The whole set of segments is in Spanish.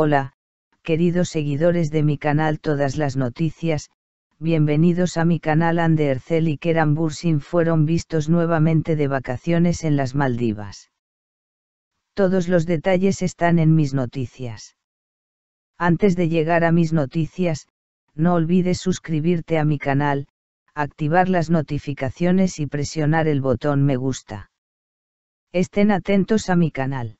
Hola, queridos seguidores de mi canal Todas las Noticias, bienvenidos a mi canal Ander y Keran fueron vistos nuevamente de vacaciones en las Maldivas. Todos los detalles están en mis noticias. Antes de llegar a mis noticias, no olvides suscribirte a mi canal, activar las notificaciones y presionar el botón me gusta. Estén atentos a mi canal.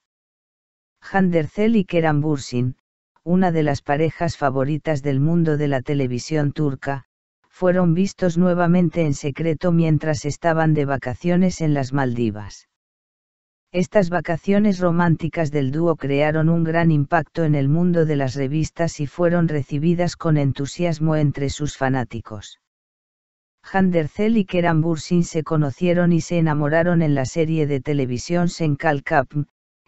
Handercel y Kerem Bursin, una de las parejas favoritas del mundo de la televisión turca, fueron vistos nuevamente en secreto mientras estaban de vacaciones en las Maldivas. Estas vacaciones románticas del dúo crearon un gran impacto en el mundo de las revistas y fueron recibidas con entusiasmo entre sus fanáticos. Handercel y Kerem Bursin se conocieron y se enamoraron en la serie de televisión Senkal Kapm,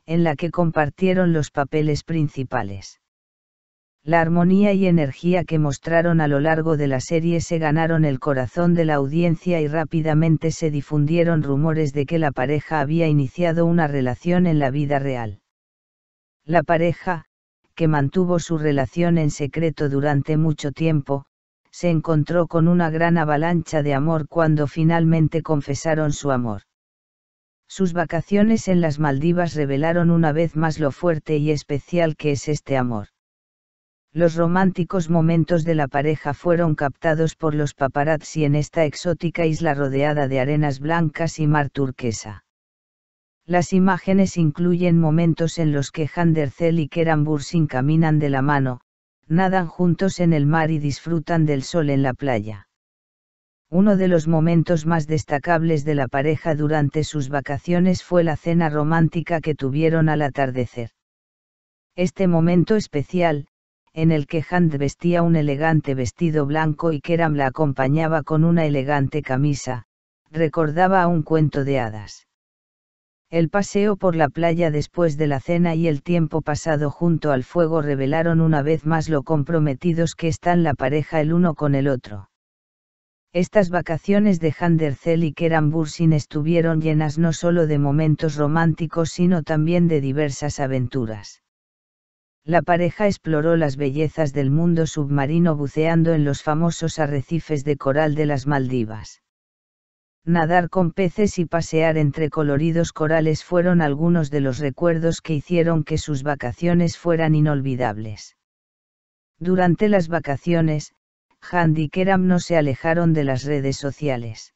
en la que compartieron los papeles principales. La armonía y energía que mostraron a lo largo de la serie se ganaron el corazón de la audiencia y rápidamente se difundieron rumores de que la pareja había iniciado una relación en la vida real. La pareja, que mantuvo su relación en secreto durante mucho tiempo, se encontró con una gran avalancha de amor cuando finalmente confesaron su amor. Sus vacaciones en las Maldivas revelaron una vez más lo fuerte y especial que es este amor. Los románticos momentos de la pareja fueron captados por los paparazzi en esta exótica isla rodeada de arenas blancas y mar turquesa. Las imágenes incluyen momentos en los que Handercel y Kerambursin caminan de la mano, nadan juntos en el mar y disfrutan del sol en la playa. Uno de los momentos más destacables de la pareja durante sus vacaciones fue la cena romántica que tuvieron al atardecer. Este momento especial, en el que Hand vestía un elegante vestido blanco y Keram la acompañaba con una elegante camisa, recordaba a un cuento de hadas. El paseo por la playa después de la cena y el tiempo pasado junto al fuego revelaron una vez más lo comprometidos que están la pareja el uno con el otro. Estas vacaciones de Handercel y Kerambursin estuvieron llenas no solo de momentos románticos sino también de diversas aventuras. La pareja exploró las bellezas del mundo submarino buceando en los famosos arrecifes de coral de las Maldivas. Nadar con peces y pasear entre coloridos corales fueron algunos de los recuerdos que hicieron que sus vacaciones fueran inolvidables. Durante las vacaciones, Keram no se alejaron de las redes sociales.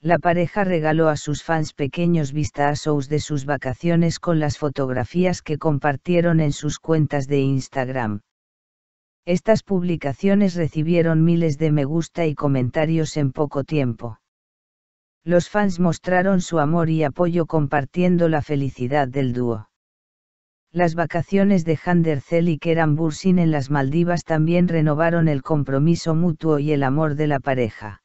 La pareja regaló a sus fans pequeños vistazos de sus vacaciones con las fotografías que compartieron en sus cuentas de Instagram. Estas publicaciones recibieron miles de me gusta y comentarios en poco tiempo. Los fans mostraron su amor y apoyo compartiendo la felicidad del dúo. Las vacaciones de Handercel y Keran Bursin en las Maldivas también renovaron el compromiso mutuo y el amor de la pareja.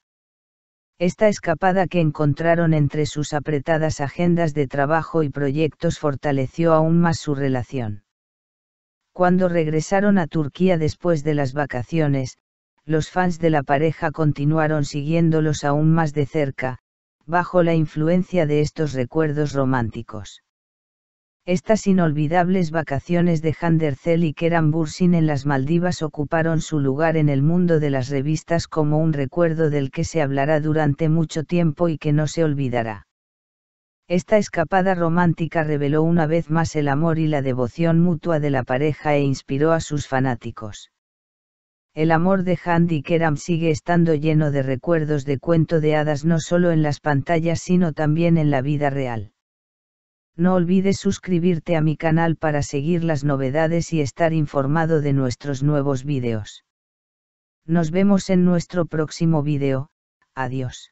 Esta escapada que encontraron entre sus apretadas agendas de trabajo y proyectos fortaleció aún más su relación. Cuando regresaron a Turquía después de las vacaciones, los fans de la pareja continuaron siguiéndolos aún más de cerca, bajo la influencia de estos recuerdos románticos. Estas inolvidables vacaciones de Handercel y Keram Bursin en las Maldivas ocuparon su lugar en el mundo de las revistas como un recuerdo del que se hablará durante mucho tiempo y que no se olvidará. Esta escapada romántica reveló una vez más el amor y la devoción mutua de la pareja e inspiró a sus fanáticos. El amor de Handy y Keram sigue estando lleno de recuerdos de cuento de hadas no solo en las pantallas sino también en la vida real. No olvides suscribirte a mi canal para seguir las novedades y estar informado de nuestros nuevos vídeos. Nos vemos en nuestro próximo vídeo, adiós.